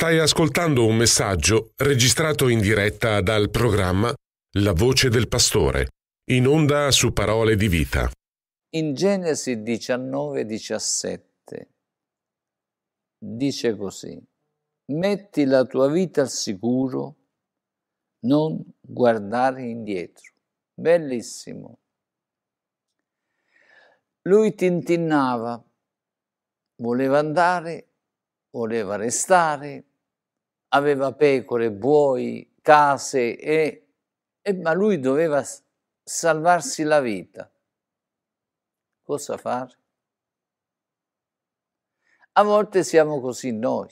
Stai ascoltando un messaggio registrato in diretta dal programma La voce del pastore, in onda su parole di vita. In Genesi 19-17 dice così: Metti la tua vita al sicuro, non guardare indietro. Bellissimo. Lui tintinnava, voleva andare, voleva restare, aveva pecore, buoi, case, e, e, ma lui doveva salvarsi la vita. Cosa fare? A volte siamo così noi.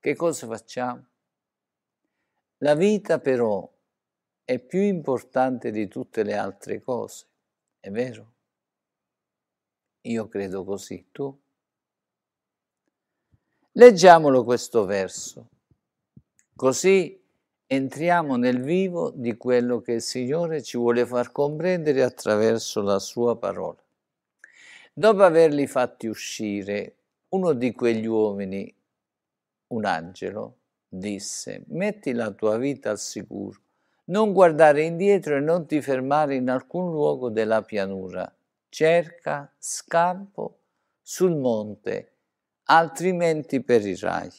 Che cosa facciamo? La vita però è più importante di tutte le altre cose, è vero? Io credo così, tu? Leggiamolo questo verso, così entriamo nel vivo di quello che il Signore ci vuole far comprendere attraverso la sua parola. Dopo averli fatti uscire, uno di quegli uomini, un angelo, disse, metti la tua vita al sicuro, non guardare indietro e non ti fermare in alcun luogo della pianura, cerca scampo sul monte altrimenti perirai.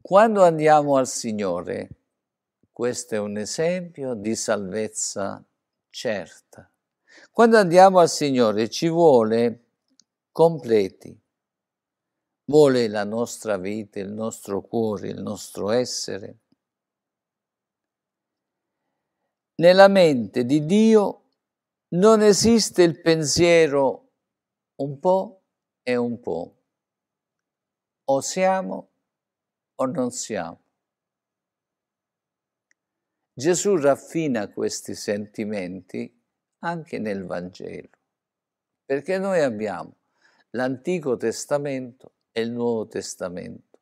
Quando andiamo al Signore, questo è un esempio di salvezza certa. Quando andiamo al Signore ci vuole completi, vuole la nostra vita, il nostro cuore, il nostro essere. Nella mente di Dio non esiste il pensiero un po' e un po'. O siamo o non siamo. Gesù raffina questi sentimenti anche nel Vangelo, perché noi abbiamo l'Antico Testamento e il Nuovo Testamento.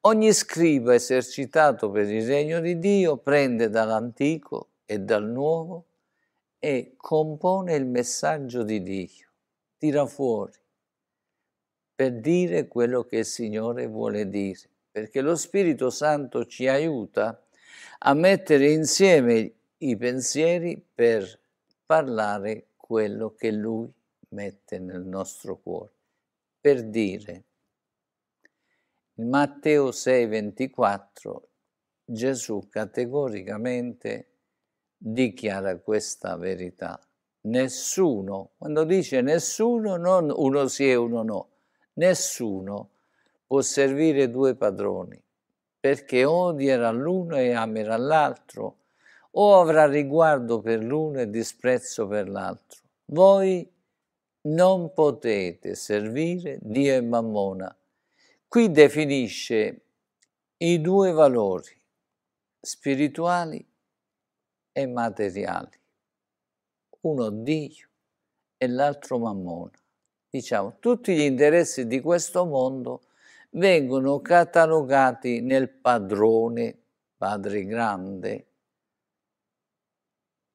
Ogni scriba esercitato per il regno di Dio prende dall'Antico e dal Nuovo e compone il messaggio di Dio tira fuori per dire quello che il Signore vuole dire, perché lo Spirito Santo ci aiuta a mettere insieme i pensieri per parlare quello che Lui mette nel nostro cuore, per dire. In Matteo 6:24 Gesù categoricamente dichiara questa verità nessuno, quando dice nessuno, non uno sì e uno no, nessuno può servire due padroni, perché odierà l'uno e amerà l'altro, o avrà riguardo per l'uno e disprezzo per l'altro. Voi non potete servire Dio e Mammona. Qui definisce i due valori, spirituali e materiali uno Dio e l'altro Mammona. Diciamo, tutti gli interessi di questo mondo vengono catalogati nel padrone, padre grande.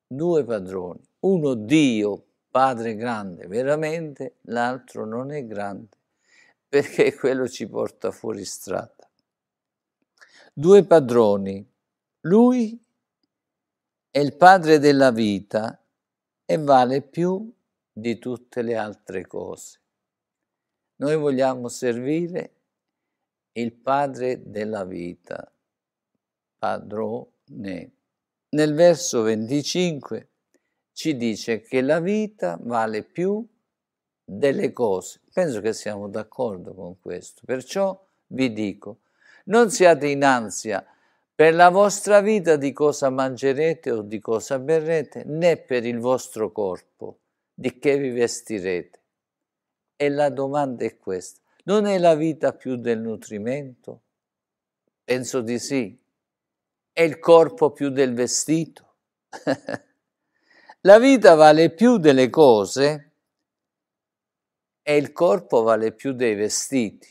Due padroni, uno Dio, padre grande veramente, l'altro non è grande, perché quello ci porta fuori strada. Due padroni, lui è il padre della vita e vale più di tutte le altre cose. Noi vogliamo servire il Padre della vita, padrone. Nel verso 25 ci dice che la vita vale più delle cose. Penso che siamo d'accordo con questo. Perciò vi dico, non siate in ansia per la vostra vita di cosa mangerete o di cosa berrete, né per il vostro corpo di che vi vestirete. E la domanda è questa, non è la vita più del nutrimento? Penso di sì. È il corpo più del vestito? la vita vale più delle cose e il corpo vale più dei vestiti.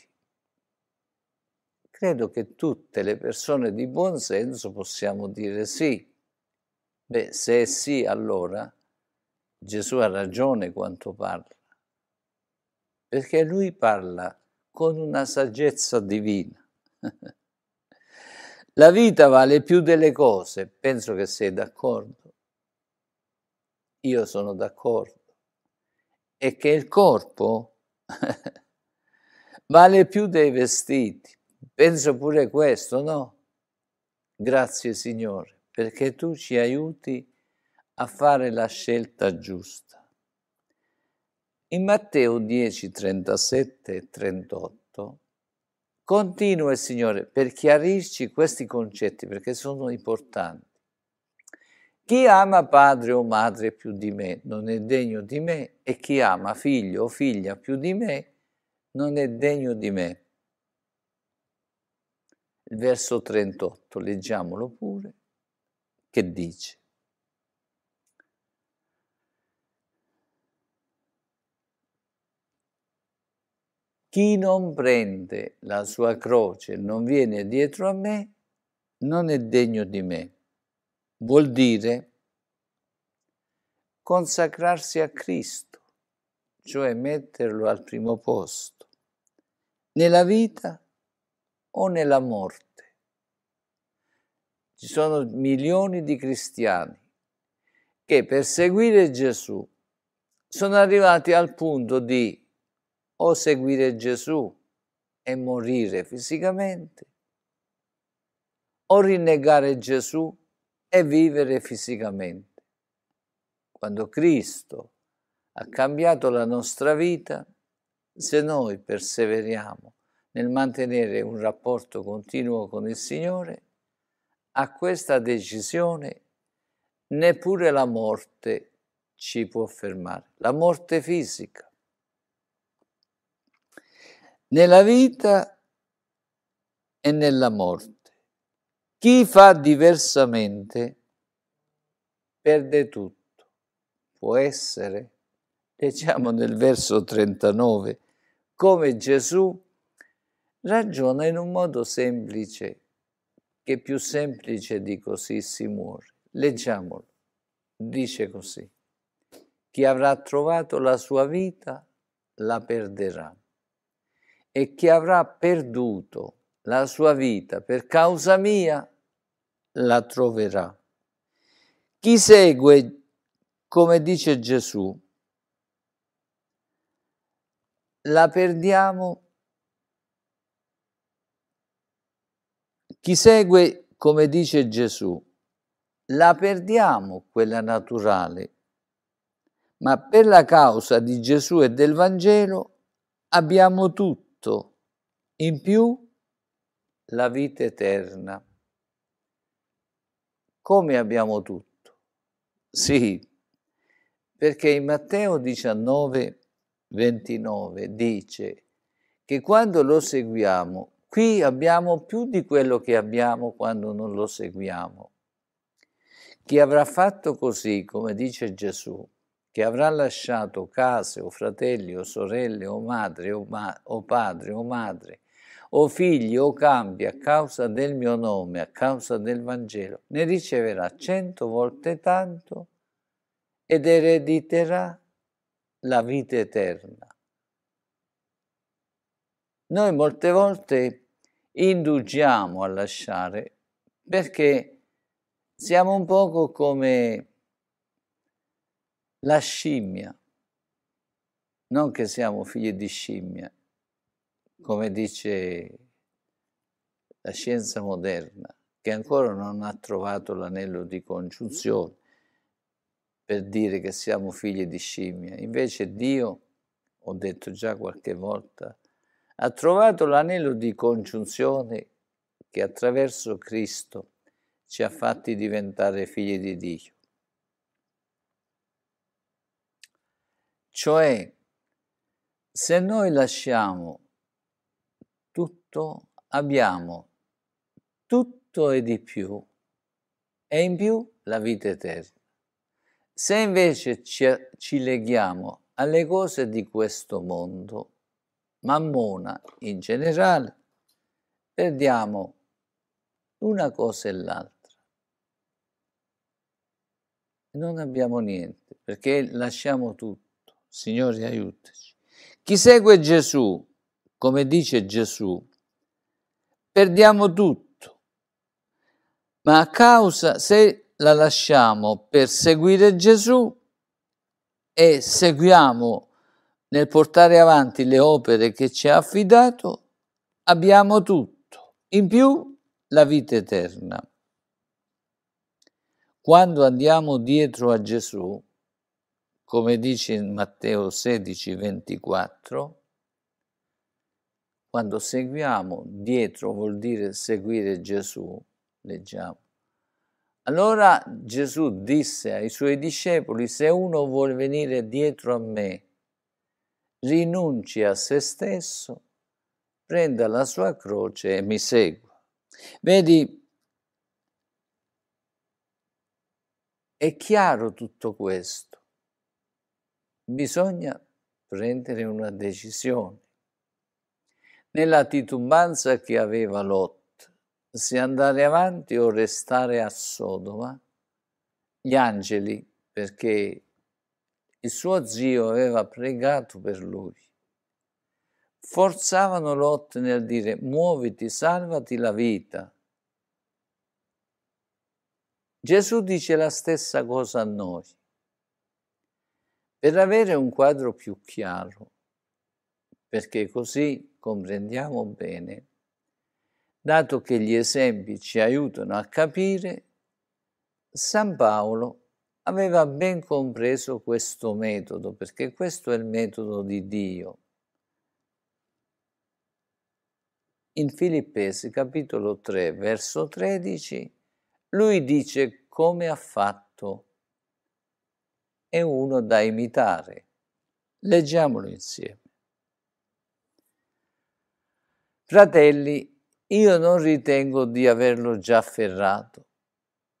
Credo che tutte le persone di buon senso possiamo dire sì. Beh, se è sì, allora Gesù ha ragione quanto parla, perché lui parla con una saggezza divina. La vita vale più delle cose, penso che sei d'accordo. Io sono d'accordo. E che il corpo vale più dei vestiti. Penso pure questo, no? Grazie Signore, perché tu ci aiuti a fare la scelta giusta. In Matteo 10, 37 e 38 continua il Signore per chiarirci questi concetti perché sono importanti. Chi ama padre o madre più di me non è degno di me e chi ama figlio o figlia più di me non è degno di me il verso 38, leggiamolo pure, che dice. Chi non prende la sua croce e non viene dietro a me, non è degno di me. Vuol dire consacrarsi a Cristo, cioè metterlo al primo posto, nella vita o nella morte. Ci sono milioni di cristiani che per seguire Gesù sono arrivati al punto di o seguire Gesù e morire fisicamente o rinnegare Gesù e vivere fisicamente. Quando Cristo ha cambiato la nostra vita, se noi perseveriamo nel mantenere un rapporto continuo con il Signore, a questa decisione neppure la morte ci può fermare, la morte fisica. Nella vita e nella morte. Chi fa diversamente perde tutto. Può essere, diciamo nel verso 39, come Gesù ragiona in un modo semplice, che più semplice di così si muore. Leggiamolo. Dice così. Chi avrà trovato la sua vita la perderà e chi avrà perduto la sua vita per causa mia la troverà. Chi segue, come dice Gesù, la perdiamo Chi segue, come dice Gesù, la perdiamo quella naturale, ma per la causa di Gesù e del Vangelo abbiamo tutto, in più la vita eterna. Come abbiamo tutto? Sì, perché in Matteo 19, 29 dice che quando lo seguiamo Qui abbiamo più di quello che abbiamo quando non lo seguiamo. Chi avrà fatto così, come dice Gesù, che avrà lasciato case o fratelli o sorelle o madre o, ma- o padre o madre o figli o campi a causa del mio nome, a causa del Vangelo, ne riceverà cento volte tanto ed erediterà la vita eterna. Noi molte volte indugiamo a lasciare perché siamo un poco come la scimmia, non che siamo figli di scimmia, come dice la scienza moderna, che ancora non ha trovato l'anello di congiunzione per dire che siamo figli di scimmia. Invece Dio, ho detto già qualche volta, ha trovato l'anello di congiunzione che attraverso Cristo ci ha fatti diventare figli di Dio. Cioè, se noi lasciamo tutto, abbiamo tutto e di più, e in più la vita eterna. Se invece ci, ci leghiamo alle cose di questo mondo, mammona in generale, perdiamo una cosa e l'altra. Non abbiamo niente perché lasciamo tutto. Signore, aiutaci. Chi segue Gesù, come dice Gesù, perdiamo tutto. Ma a causa, se la lasciamo per seguire Gesù e seguiamo nel portare avanti le opere che ci ha affidato, abbiamo tutto, in più la vita eterna. Quando andiamo dietro a Gesù, come dice in Matteo 16, 24, quando seguiamo dietro vuol dire seguire Gesù, leggiamo. Allora Gesù disse ai suoi discepoli, se uno vuole venire dietro a me, rinunci a se stesso, prenda la sua croce e mi segua. Vedi, è chiaro tutto questo. Bisogna prendere una decisione. Nella titubanza che aveva Lot, se andare avanti o restare a Sodoma, gli angeli, perché il suo zio aveva pregato per lui. Forzavano Lot nel dire muoviti, salvati la vita. Gesù dice la stessa cosa a noi. Per avere un quadro più chiaro, perché così comprendiamo bene, dato che gli esempi ci aiutano a capire, San Paolo aveva ben compreso questo metodo, perché questo è il metodo di Dio. In Filippesi capitolo 3, verso 13, lui dice come ha fatto. È uno da imitare. Leggiamolo insieme. Fratelli, io non ritengo di averlo già afferrato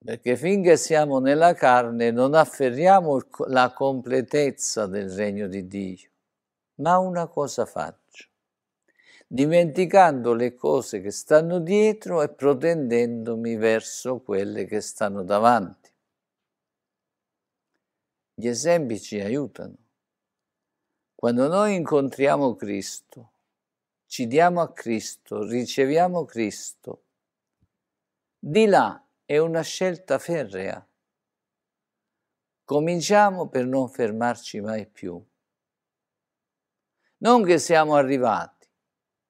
perché finché siamo nella carne non afferriamo la completezza del regno di Dio. Ma una cosa faccio, dimenticando le cose che stanno dietro e protendendomi verso quelle che stanno davanti. Gli esempi ci aiutano. Quando noi incontriamo Cristo, ci diamo a Cristo, riceviamo Cristo, di là è una scelta ferrea. Cominciamo per non fermarci mai più. Non che siamo arrivati,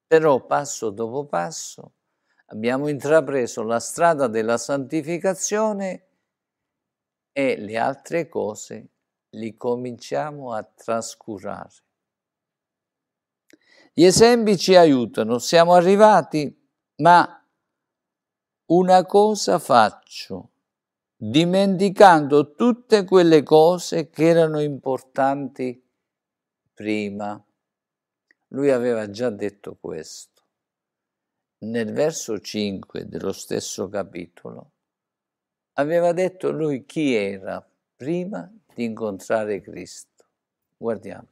però passo dopo passo abbiamo intrapreso la strada della santificazione e le altre cose li cominciamo a trascurare. Gli esempi ci aiutano, siamo arrivati, ma una cosa faccio, dimenticando tutte quelle cose che erano importanti prima. Lui aveva già detto questo. Nel verso 5 dello stesso capitolo aveva detto lui chi era prima di incontrare Cristo. Guardiamo.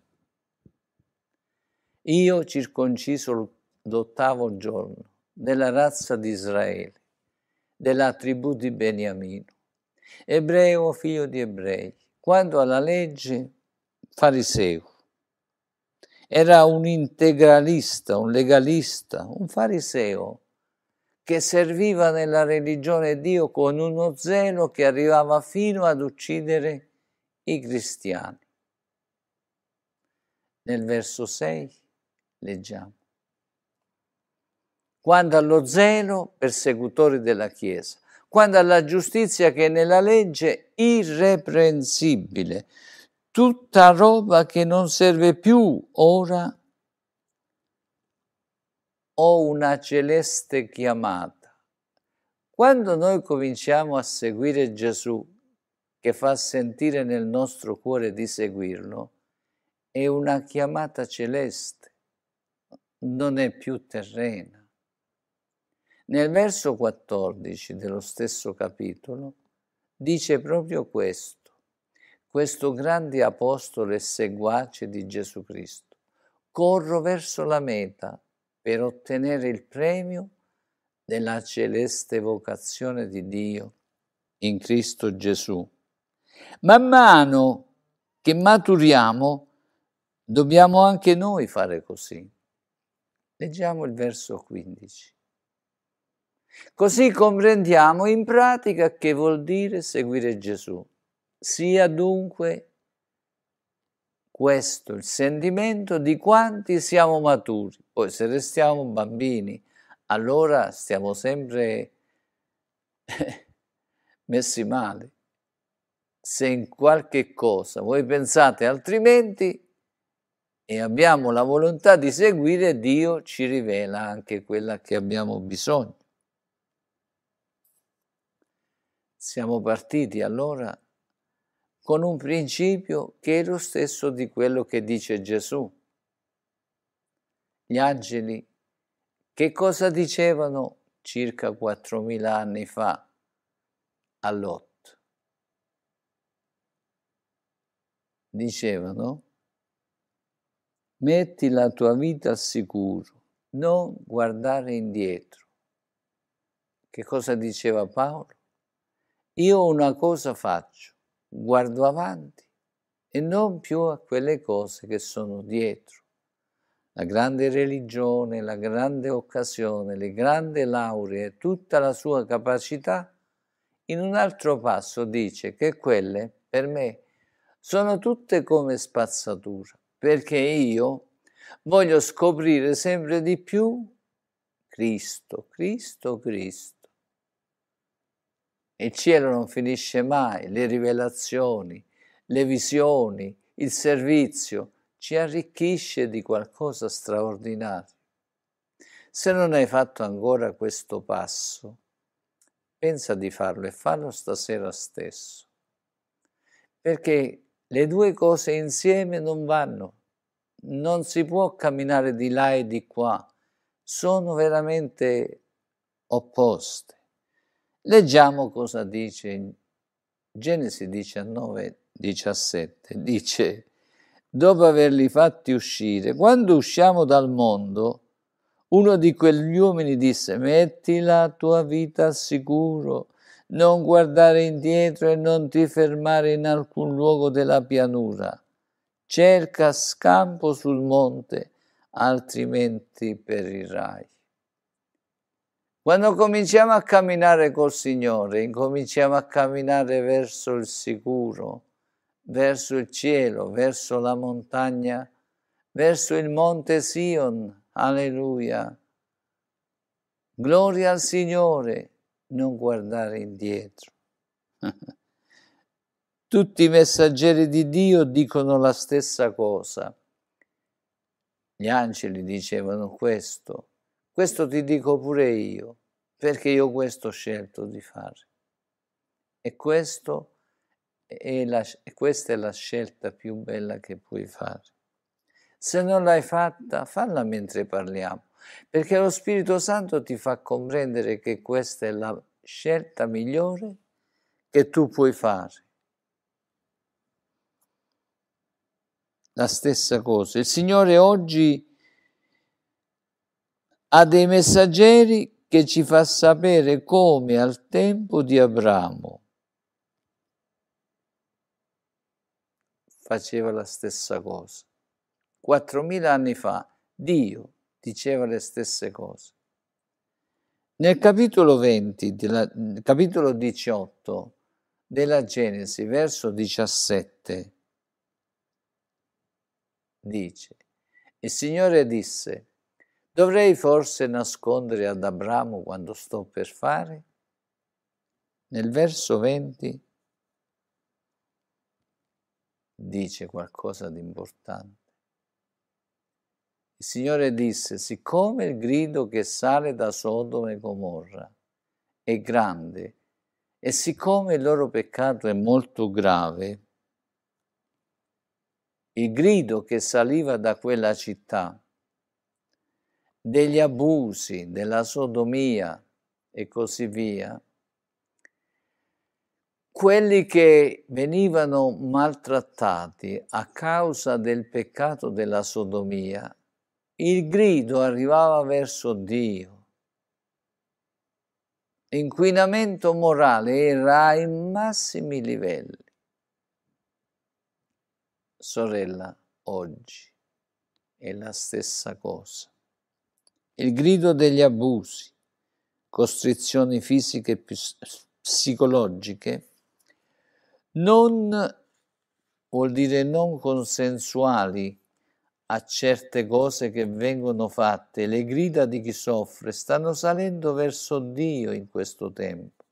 Io circonciso l'ottavo giorno della razza di Israele della tribù di Beniamino, ebreo figlio di ebrei, quanto alla legge fariseo. Era un integralista, un legalista, un fariseo che serviva nella religione Dio con uno zelo che arrivava fino ad uccidere i cristiani. Nel verso 6 leggiamo quando allo zelo persecutori della Chiesa, quando alla giustizia che è nella legge irreprensibile, tutta roba che non serve più ora ho una celeste chiamata. Quando noi cominciamo a seguire Gesù, che fa sentire nel nostro cuore di seguirlo, è una chiamata celeste, non è più terrena. Nel verso 14 dello stesso capitolo dice proprio questo, questo grande apostolo e seguace di Gesù Cristo. Corro verso la meta per ottenere il premio della celeste vocazione di Dio in Cristo Gesù. Man mano che maturiamo, dobbiamo anche noi fare così. Leggiamo il verso 15. Così comprendiamo in pratica che vuol dire seguire Gesù. Sia dunque questo il sentimento di quanti siamo maturi. Poi se restiamo bambini, allora stiamo sempre messi male. Se in qualche cosa voi pensate altrimenti e abbiamo la volontà di seguire, Dio ci rivela anche quella che abbiamo bisogno. Siamo partiti allora con un principio che è lo stesso di quello che dice Gesù. Gli angeli che cosa dicevano circa 4.000 anni fa a Lot? Dicevano, metti la tua vita al sicuro, non guardare indietro. Che cosa diceva Paolo? Io una cosa faccio, guardo avanti e non più a quelle cose che sono dietro. La grande religione, la grande occasione, le grandi lauree, tutta la sua capacità, in un altro passo dice che quelle, per me, sono tutte come spazzatura, perché io voglio scoprire sempre di più Cristo, Cristo, Cristo. Il cielo non finisce mai, le rivelazioni, le visioni, il servizio ci arricchisce di qualcosa straordinario. Se non hai fatto ancora questo passo, pensa di farlo e fallo stasera stesso. Perché le due cose insieme non vanno. Non si può camminare di là e di qua. Sono veramente opposte. Leggiamo cosa dice in Genesi 19, 17. Dice, dopo averli fatti uscire, quando usciamo dal mondo, uno di quegli uomini disse, metti la tua vita al sicuro, non guardare indietro e non ti fermare in alcun luogo della pianura. Cerca scampo sul monte, altrimenti perirai. Quando cominciamo a camminare col Signore, incominciamo a camminare verso il sicuro, verso il cielo, verso la montagna, verso il monte Sion. Alleluia. Gloria al Signore, non guardare indietro. Tutti i messaggeri di Dio dicono la stessa cosa. Gli angeli dicevano questo. Questo ti dico pure io, perché io questo ho scelto di fare. E, è la, e questa è la scelta più bella che puoi fare. Se non l'hai fatta, falla mentre parliamo, perché lo Spirito Santo ti fa comprendere che questa è la scelta migliore che tu puoi fare. La stessa cosa. Il Signore oggi ha dei messaggeri che ci fa sapere come al tempo di Abramo faceva la stessa cosa. 4.000 anni fa Dio diceva le stesse cose. Nel capitolo, 20, della, capitolo 18 della Genesi, verso 17, dice, il Signore disse, Dovrei forse nascondere ad Abramo quanto sto per fare? Nel verso 20 dice qualcosa di importante. Il Signore disse, siccome il grido che sale da Sodoma e Gomorra è grande e siccome il loro peccato è molto grave, il grido che saliva da quella città degli abusi, della sodomia e così via, quelli che venivano maltrattati a causa del peccato della sodomia, il grido arrivava verso Dio. Inquinamento morale era ai massimi livelli. Sorella, oggi è la stessa cosa il grido degli abusi, costrizioni fisiche e psicologiche, non vuol dire non consensuali a certe cose che vengono fatte, le grida di chi soffre stanno salendo verso Dio in questo tempo,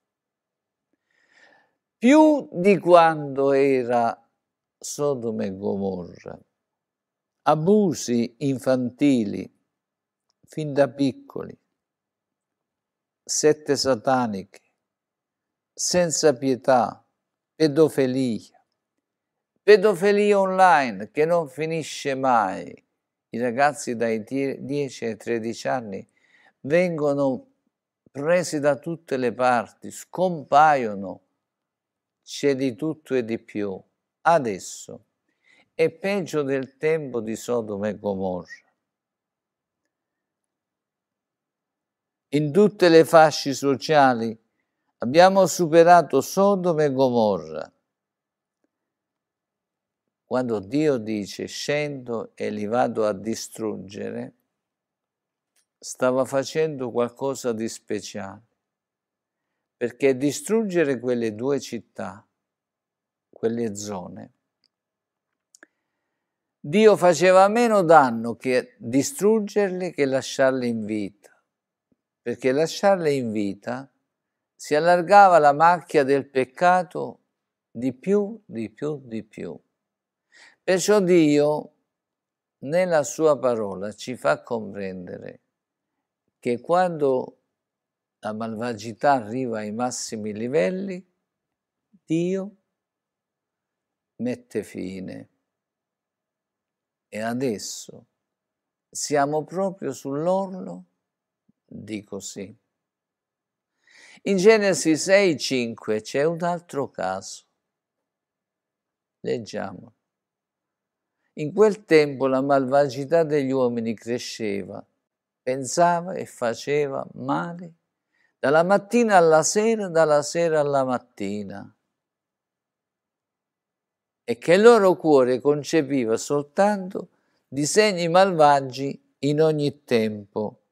più di quando era Sodome e Gomorra, abusi infantili, fin da piccoli, sette sataniche, senza pietà, pedofilia, pedofilia online che non finisce mai. I ragazzi dai 10 ai 13 anni vengono presi da tutte le parti, scompaiono, c'è di tutto e di più. Adesso è peggio del tempo di Sodoma e Gomorra. in tutte le fasce sociali. Abbiamo superato Sodome e Gomorra. Quando Dio dice scendo e li vado a distruggere, stava facendo qualcosa di speciale, perché distruggere quelle due città, quelle zone, Dio faceva meno danno che distruggerle che lasciarle in vita perché lasciarle in vita si allargava la macchia del peccato di più, di più, di più. Perciò Dio, nella sua parola, ci fa comprendere che quando la malvagità arriva ai massimi livelli, Dio mette fine. E adesso siamo proprio sull'orlo dico sì. In Genesi 6,5 c'è un altro caso. Leggiamo. In quel tempo la malvagità degli uomini cresceva, pensava e faceva male dalla mattina alla sera, dalla sera alla mattina, e che il loro cuore concepiva soltanto disegni malvagi in ogni tempo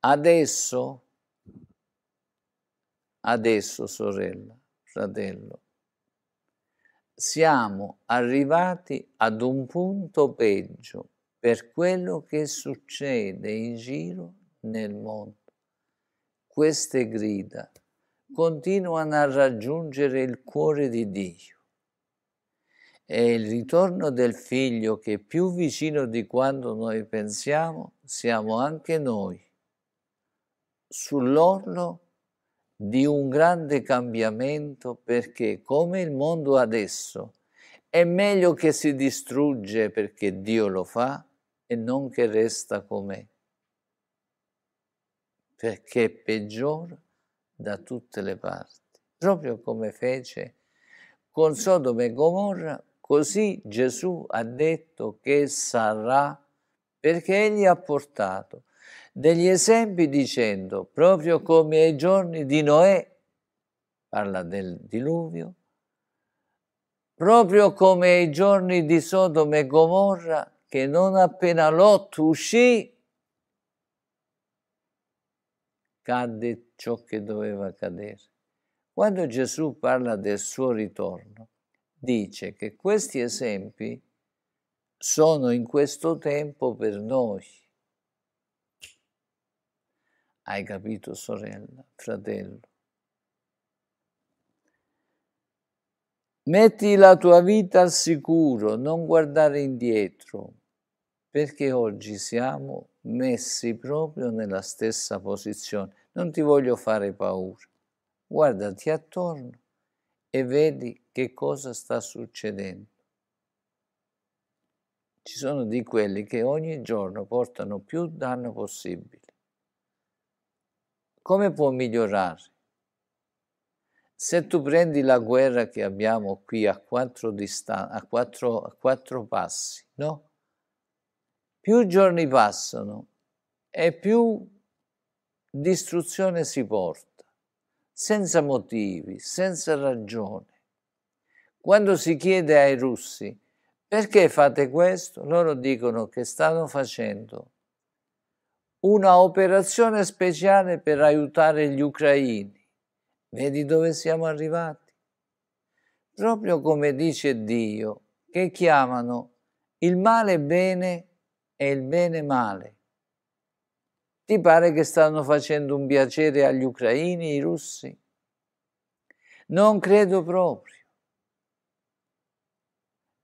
Adesso, adesso sorella, fratello, siamo arrivati ad un punto peggio per quello che succede in giro nel mondo. Queste grida continuano a raggiungere il cuore di Dio. E il ritorno del figlio che è più vicino di quanto noi pensiamo siamo anche noi sull'orlo di un grande cambiamento perché come il mondo adesso è meglio che si distrugge perché Dio lo fa e non che resta com'è, perché è peggiora da tutte le parti, proprio come fece con Sodoma e Gomorra, così Gesù ha detto che sarà perché egli ha portato degli esempi dicendo, proprio come ai giorni di Noè, parla del diluvio, proprio come ai giorni di Sodoma e Gomorra, che non appena Lot uscì, cadde ciò che doveva cadere. Quando Gesù parla del suo ritorno, dice che questi esempi sono in questo tempo per noi hai capito, sorella, fratello? Metti la tua vita al sicuro, non guardare indietro, perché oggi siamo messi proprio nella stessa posizione. Non ti voglio fare paura. Guardati attorno e vedi che cosa sta succedendo. Ci sono di quelli che ogni giorno portano più danno possibile come può migliorare? Se tu prendi la guerra che abbiamo qui a quattro, distan- a quattro, a quattro passi, no? Più giorni passano e più distruzione si porta, senza motivi, senza ragione. Quando si chiede ai russi perché fate questo, loro dicono che stanno facendo una operazione speciale per aiutare gli ucraini. Vedi dove siamo arrivati? Proprio come dice Dio, che chiamano il male bene e il bene male. Ti pare che stanno facendo un piacere agli ucraini i russi? Non credo proprio.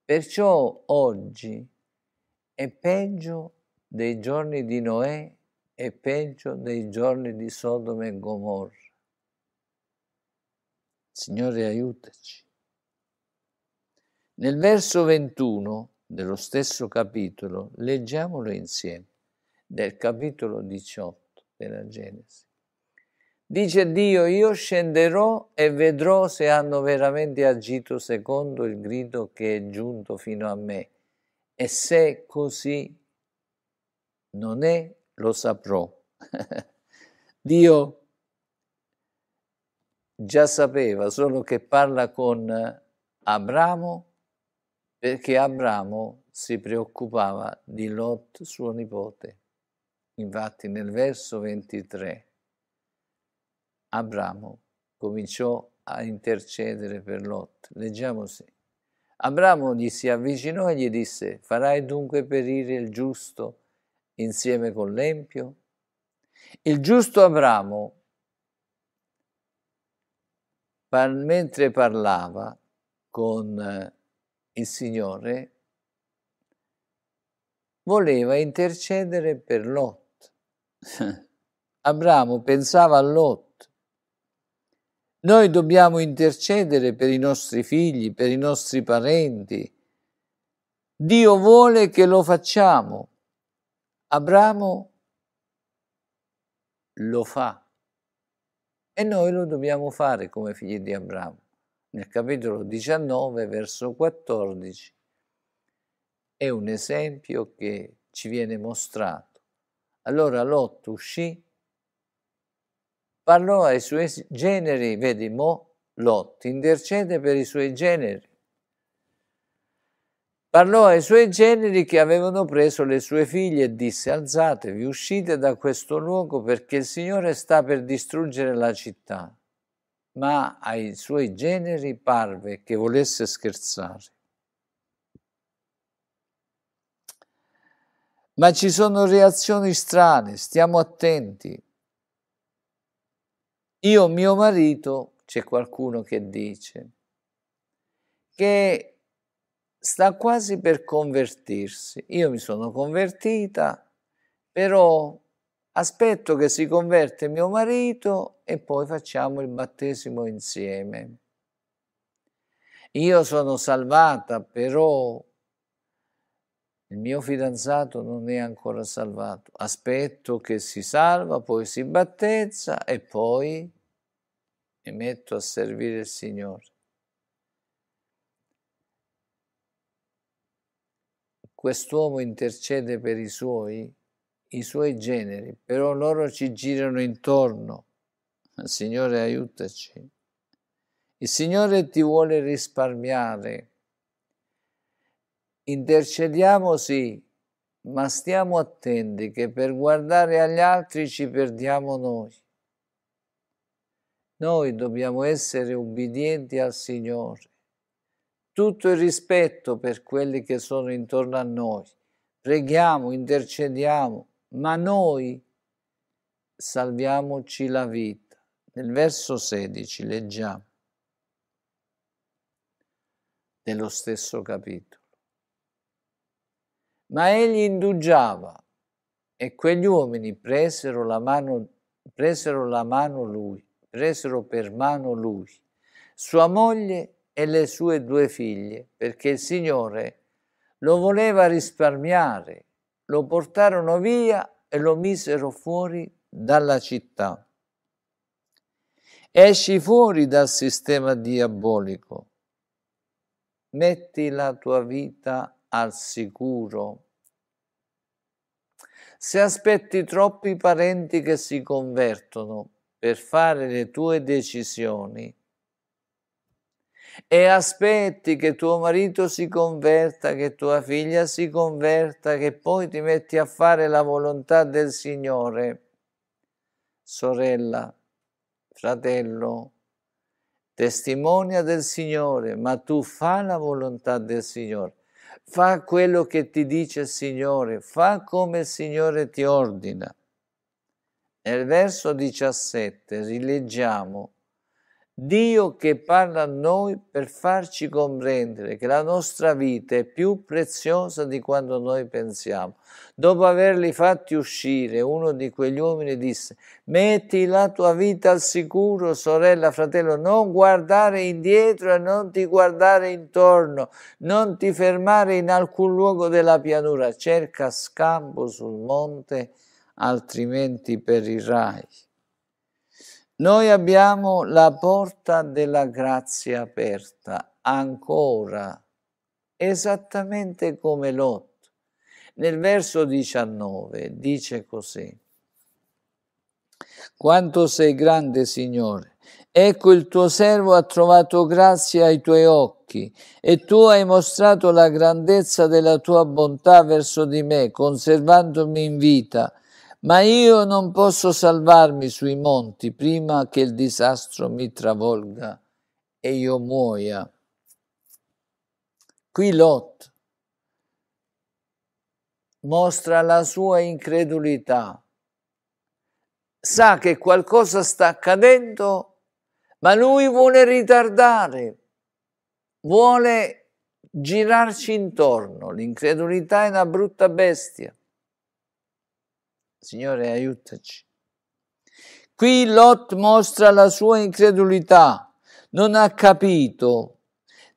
Perciò oggi è peggio dei giorni di Noè e peggio dei giorni di Sodoma e Gomorra. Signore, aiutaci. Nel verso 21 dello stesso capitolo, leggiamolo insieme, del capitolo 18 della Genesi. Dice Dio, io scenderò e vedrò se hanno veramente agito secondo il grido che è giunto fino a me. E se così non è, lo saprò. Dio già sapeva, solo che parla con Abramo perché Abramo si preoccupava di Lot, suo nipote. Infatti nel verso 23 Abramo cominciò a intercedere per Lot. Leggiamo sì. Abramo gli si avvicinò e gli disse, farai dunque perire il giusto insieme con l'empio. Il giusto Abramo, mentre parlava con eh, il Signore, voleva intercedere per Lot. Abramo pensava a Lot. Noi dobbiamo intercedere per i nostri figli, per i nostri parenti. Dio vuole che lo facciamo. Abramo lo fa e noi lo dobbiamo fare come figli di Abramo. Nel capitolo 19, verso 14, è un esempio che ci viene mostrato. Allora Lot uscì, parlò ai suoi generi, vedi mo, Lot intercede per i suoi generi Parlò ai suoi generi che avevano preso le sue figlie e disse alzatevi, uscite da questo luogo perché il Signore sta per distruggere la città. Ma ai suoi generi parve che volesse scherzare. Ma ci sono reazioni strane, stiamo attenti. Io, mio marito, c'è qualcuno che dice, che sta quasi per convertirsi. Io mi sono convertita, però aspetto che si converte mio marito e poi facciamo il battesimo insieme. Io sono salvata, però il mio fidanzato non è ancora salvato. Aspetto che si salva, poi si battezza e poi mi metto a servire il Signore. quest'uomo intercede per i suoi, i suoi generi, però loro ci girano intorno. Signore, aiutaci. Il Signore ti vuole risparmiare. Intercediamo sì, ma stiamo attenti che per guardare agli altri ci perdiamo noi. Noi dobbiamo essere ubbidienti al Signore tutto il rispetto per quelli che sono intorno a noi. Preghiamo, intercediamo, ma noi salviamoci la vita. Nel verso 16 leggiamo dello stesso capitolo. Ma egli indugiava e quegli uomini presero la mano, presero la mano lui, presero per mano lui, sua moglie e le sue due figlie, perché il Signore lo voleva risparmiare. Lo portarono via e lo misero fuori dalla città. Esci fuori dal sistema diabolico. Metti la tua vita al sicuro. Se aspetti troppi parenti che si convertono per fare le tue decisioni, e aspetti che tuo marito si converta, che tua figlia si converta, che poi ti metti a fare la volontà del Signore. Sorella, fratello, testimonia del Signore, ma tu fa la volontà del Signore. Fa quello che ti dice il Signore, fa come il Signore ti ordina. Nel verso 17 rileggiamo Dio che parla a noi per farci comprendere che la nostra vita è più preziosa di quanto noi pensiamo. Dopo averli fatti uscire, uno di quegli uomini disse, metti la tua vita al sicuro, sorella, fratello, non guardare indietro e non ti guardare intorno, non ti fermare in alcun luogo della pianura, cerca scampo sul monte, altrimenti perirai. Noi abbiamo la porta della grazia aperta ancora, esattamente come Lot. Nel verso 19 dice così. Quanto sei grande, Signore. Ecco il tuo servo ha trovato grazia ai tuoi occhi e tu hai mostrato la grandezza della tua bontà verso di me, conservandomi in vita ma io non posso salvarmi sui monti prima che il disastro mi travolga e io muoia. Qui Lot mostra la sua incredulità. Sa che qualcosa sta accadendo, ma lui vuole ritardare, vuole girarci intorno. L'incredulità è una brutta bestia Signore, aiutaci. Qui Lot mostra la sua incredulità, non ha capito,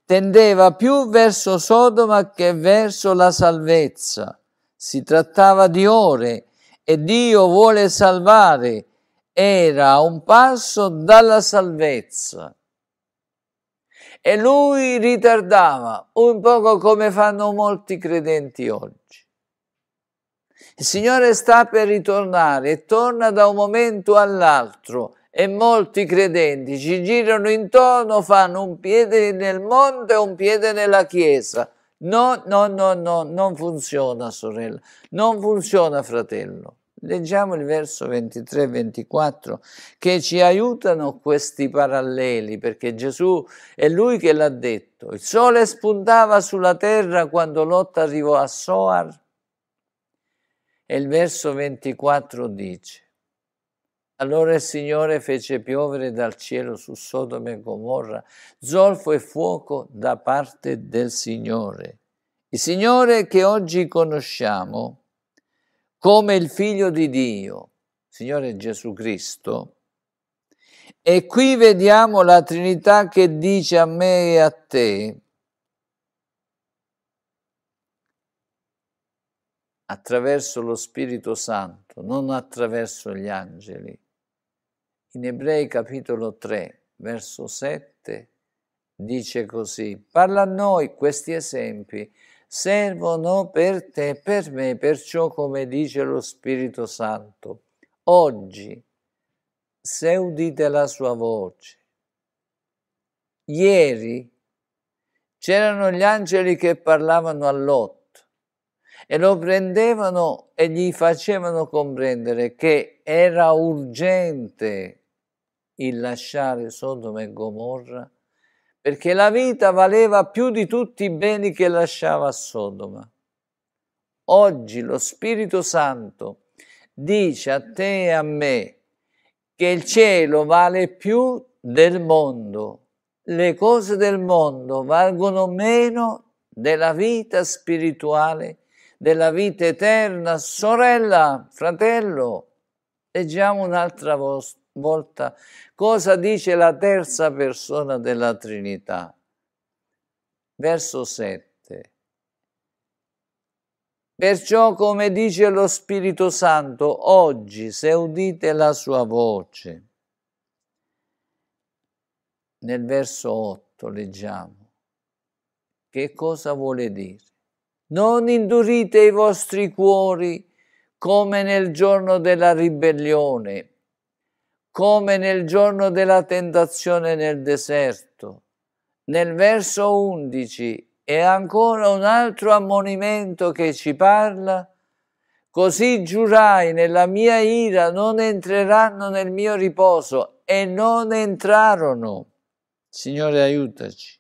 tendeva più verso Sodoma che verso la salvezza. Si trattava di ore e Dio vuole salvare, era un passo dalla salvezza. E lui ritardava, un poco come fanno molti credenti oggi. Il Signore sta per ritornare e torna da un momento all'altro e molti credenti ci girano intorno, fanno un piede nel mondo e un piede nella Chiesa. No, no, no, no, non funziona sorella, non funziona fratello. Leggiamo il verso 23-24 e che ci aiutano questi paralleli perché Gesù è lui che l'ha detto. Il sole spuntava sulla terra quando Lotta arrivò a Soar e il verso 24 dice, allora il Signore fece piovere dal cielo su Sodome e Gomorra zolfo e fuoco da parte del Signore. Il Signore che oggi conosciamo come il Figlio di Dio, Signore Gesù Cristo, e qui vediamo la Trinità che dice a me e a te, attraverso lo Spirito Santo, non attraverso gli angeli. In Ebrei capitolo 3, verso 7, dice così, parla a noi questi esempi, servono per te e per me, perciò come dice lo Spirito Santo, oggi, se udite la sua voce, ieri c'erano gli angeli che parlavano a Lot, e lo prendevano e gli facevano comprendere che era urgente il lasciare Sodoma e Gomorra perché la vita valeva più di tutti i beni che lasciava Sodoma. Oggi lo Spirito Santo dice a te e a me che il cielo vale più del mondo, le cose del mondo valgono meno della vita spirituale della vita eterna. Sorella, fratello, leggiamo un'altra volta cosa dice la terza persona della Trinità. Verso 7. Perciò, come dice lo Spirito Santo, oggi, se udite la sua voce, nel verso 8 leggiamo, che cosa vuole dire? Non indurite i vostri cuori come nel giorno della ribellione, come nel giorno della tentazione nel deserto. Nel verso 11 è ancora un altro ammonimento che ci parla. Così giurai nella mia ira, non entreranno nel mio riposo e non entrarono. Signore, aiutaci.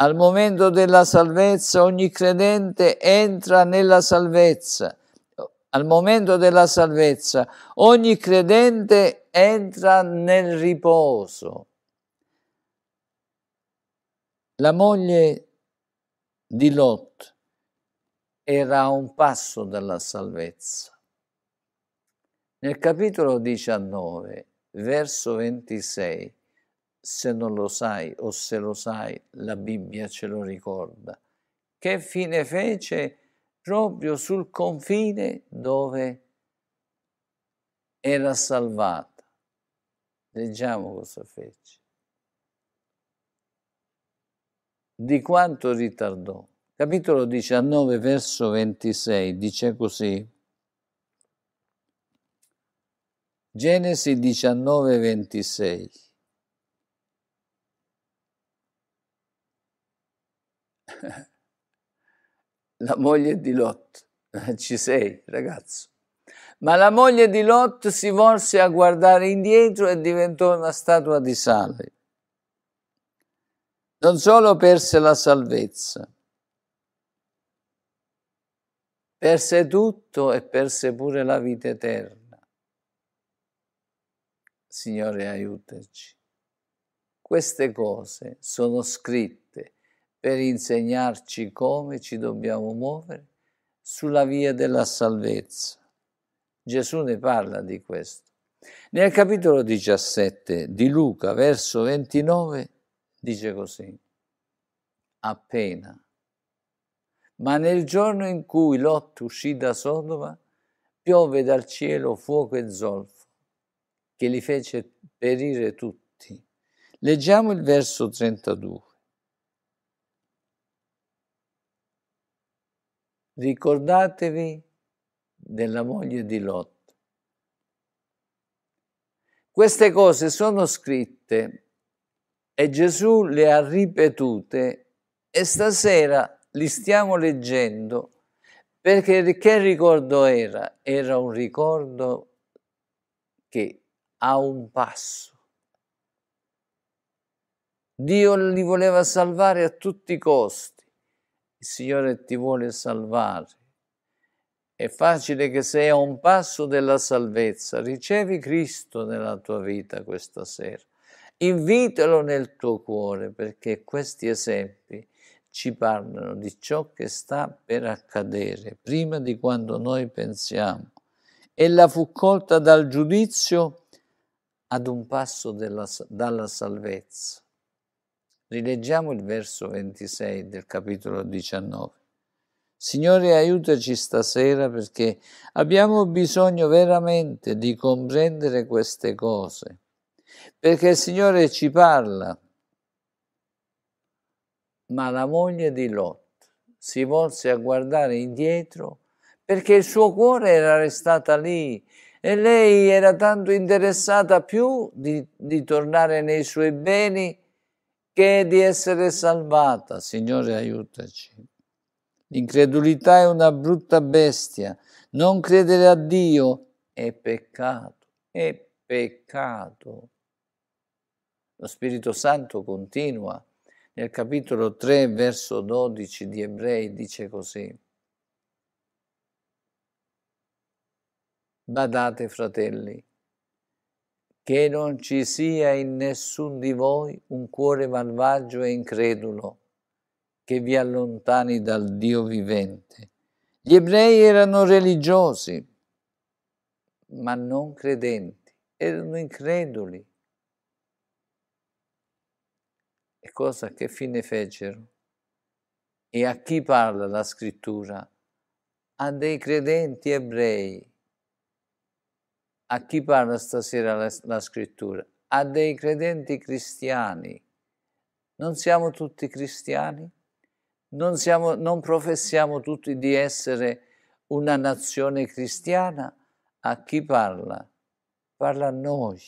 Al momento della salvezza ogni credente entra nella salvezza. Al momento della salvezza ogni credente entra nel riposo. La moglie di Lot era a un passo dalla salvezza. Nel capitolo 19, verso 26, se non lo sai o se lo sai, la Bibbia ce lo ricorda. Che fine fece proprio sul confine dove era salvata. Leggiamo cosa fece. Di quanto ritardò. Capitolo 19, verso 26, dice così. Genesi 19, 26. la moglie di Lot. Ci sei, ragazzo. Ma la moglie di Lot si volse a guardare indietro e diventò una statua di sale. Non solo perse la salvezza, perse tutto e perse pure la vita eterna. Signore, aiutaci. Queste cose sono scritte per insegnarci come ci dobbiamo muovere sulla via della salvezza. Gesù ne parla di questo. Nel capitolo 17 di Luca, verso 29, dice così, appena. Ma nel giorno in cui Lot uscì da Sodoma, piove dal cielo fuoco e zolfo, che li fece perire tutti. Leggiamo il verso 32. ricordatevi della moglie di Lot. Queste cose sono scritte e Gesù le ha ripetute e stasera li stiamo leggendo perché che ricordo era? Era un ricordo che ha un passo. Dio li voleva salvare a tutti i costi il Signore ti vuole salvare. È facile che sei a un passo della salvezza. Ricevi Cristo nella tua vita questa sera. Invitalo nel tuo cuore perché questi esempi ci parlano di ciò che sta per accadere prima di quando noi pensiamo. Ella fu colta dal giudizio ad un passo della, dalla salvezza. Rileggiamo il verso 26 del capitolo 19. Signore, aiutaci stasera perché abbiamo bisogno veramente di comprendere queste cose, perché il Signore ci parla. Ma la moglie di Lot si volse a guardare indietro perché il suo cuore era restato lì e lei era tanto interessata più di, di tornare nei suoi beni che di essere salvata. Signore, aiutaci. L'incredulità è una brutta bestia. Non credere a Dio è peccato, è peccato. Lo Spirito Santo continua. Nel capitolo 3, verso 12 di Ebrei dice così. Badate fratelli, che non ci sia in nessun di voi un cuore malvagio e incredulo che vi allontani dal Dio vivente. Gli ebrei erano religiosi, ma non credenti, erano increduli. E cosa che fine fecero? E a chi parla la scrittura? A dei credenti ebrei a chi parla stasera la, la scrittura? A dei credenti cristiani. Non siamo tutti cristiani? Non, siamo, non professiamo tutti di essere una nazione cristiana? A chi parla? Parla a noi.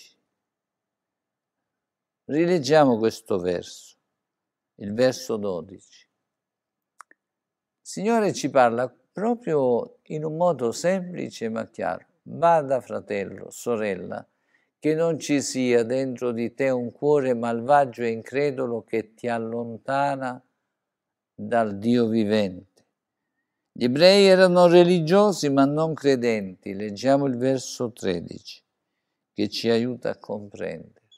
Rileggiamo questo verso, il verso 12. Il Signore ci parla proprio in un modo semplice ma chiaro. Bada, fratello, sorella, che non ci sia dentro di te un cuore malvagio e incredulo che ti allontana dal Dio vivente. Gli ebrei erano religiosi ma non credenti. Leggiamo il verso 13 che ci aiuta a comprendere.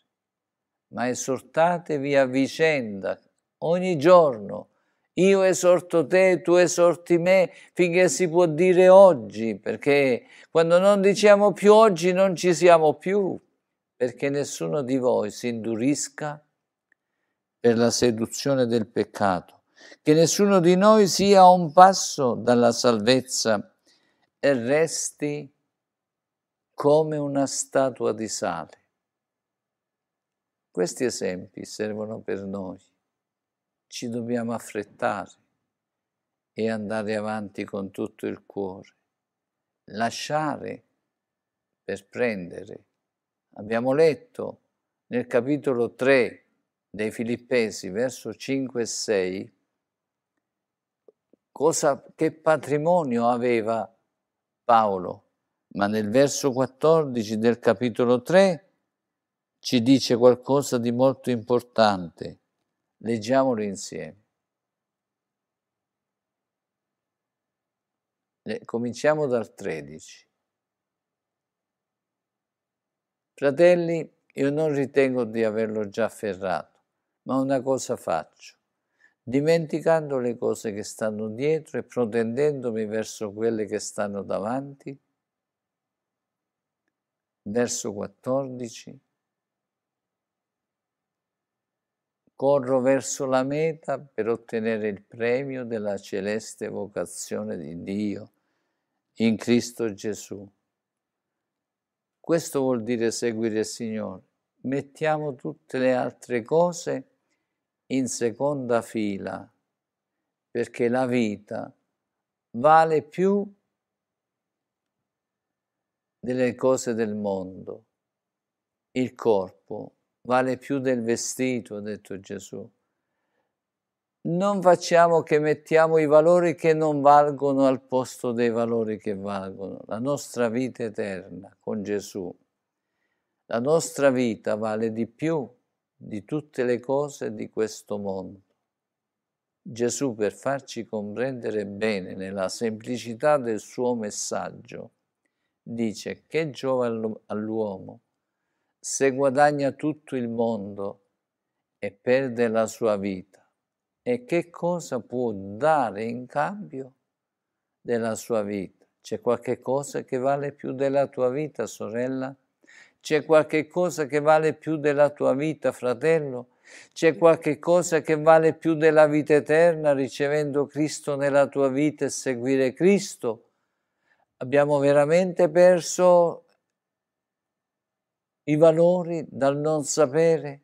Ma esortatevi a vicenda ogni giorno io esorto te, tu esorti me, finché si può dire oggi, perché quando non diciamo più oggi non ci siamo più, perché nessuno di voi si indurisca per la seduzione del peccato, che nessuno di noi sia a un passo dalla salvezza e resti come una statua di sale. Questi esempi servono per noi ci dobbiamo affrettare e andare avanti con tutto il cuore. Lasciare per prendere. Abbiamo letto nel capitolo 3 dei Filippesi, verso 5 e 6, cosa, che patrimonio aveva Paolo, ma nel verso 14 del capitolo 3 ci dice qualcosa di molto importante. Leggiamolo insieme. Cominciamo dal 13. Fratelli, io non ritengo di averlo già afferrato, ma una cosa faccio dimenticando le cose che stanno dietro e protendendomi verso quelle che stanno davanti. Verso 14. corro verso la meta per ottenere il premio della celeste vocazione di Dio in Cristo Gesù. Questo vuol dire seguire il Signore. Mettiamo tutte le altre cose in seconda fila, perché la vita vale più delle cose del mondo, il corpo vale più del vestito, ha detto Gesù. Non facciamo che mettiamo i valori che non valgono al posto dei valori che valgono, la nostra vita eterna con Gesù. La nostra vita vale di più di tutte le cose di questo mondo. Gesù per farci comprendere bene nella semplicità del suo messaggio dice che giova all'uomo se guadagna tutto il mondo e perde la sua vita? E che cosa può dare in cambio della sua vita? C'è qualche cosa che vale più della tua vita, sorella? C'è qualche cosa che vale più della tua vita, fratello? C'è qualche cosa che vale più della vita eterna ricevendo Cristo nella tua vita e seguire Cristo? Abbiamo veramente perso i valori dal non sapere?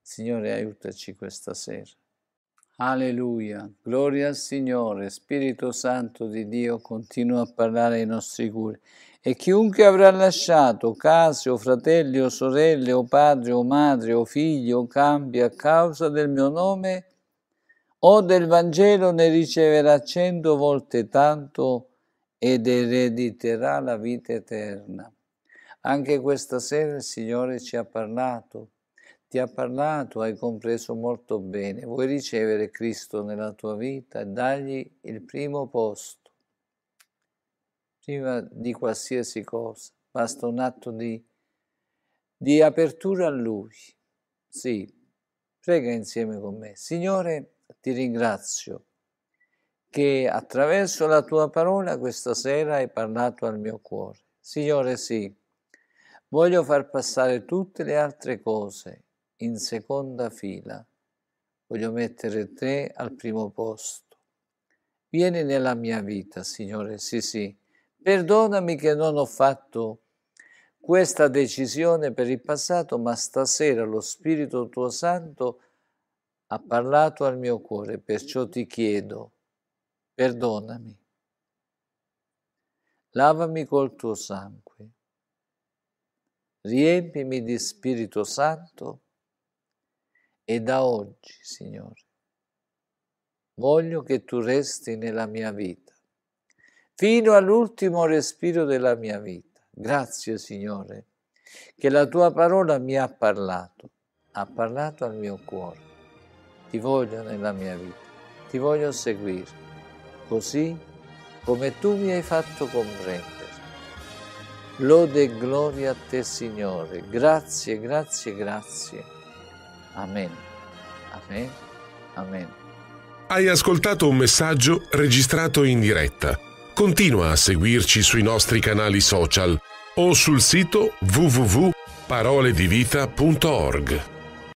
Signore, aiutaci questa sera. Alleluia, gloria al Signore, Spirito Santo di Dio continua a parlare ai nostri cuori. E chiunque avrà lasciato case o fratelli o sorelle o padre o madre o figlio o campi a causa del mio nome o del Vangelo ne riceverà cento volte tanto ed erediterà la vita eterna. Anche questa sera il Signore ci ha parlato, ti ha parlato, hai compreso molto bene, vuoi ricevere Cristo nella tua vita e dargli il primo posto, prima di qualsiasi cosa, basta un atto di, di apertura a Lui. Sì, prega insieme con me. Signore, ti ringrazio che attraverso la tua parola questa sera hai parlato al mio cuore. Signore, sì, Voglio far passare tutte le altre cose in seconda fila. Voglio mettere te al primo posto. Vieni nella mia vita, Signore, sì sì. Perdonami che non ho fatto questa decisione per il passato, ma stasera lo Spirito tuo Santo ha parlato al mio cuore, perciò ti chiedo, perdonami. Lavami col tuo sangue riempimi di Spirito Santo e da oggi, Signore, voglio che tu resti nella mia vita, fino all'ultimo respiro della mia vita. Grazie, Signore, che la tua parola mi ha parlato, ha parlato al mio cuore. Ti voglio nella mia vita, ti voglio seguire, così come tu mi hai fatto comprendere Lode e gloria a te, Signore. Grazie, grazie, grazie. Amen. Amen. Amen. Hai ascoltato un messaggio registrato in diretta. Continua a seguirci sui nostri canali social o sul sito www.paroledivita.org.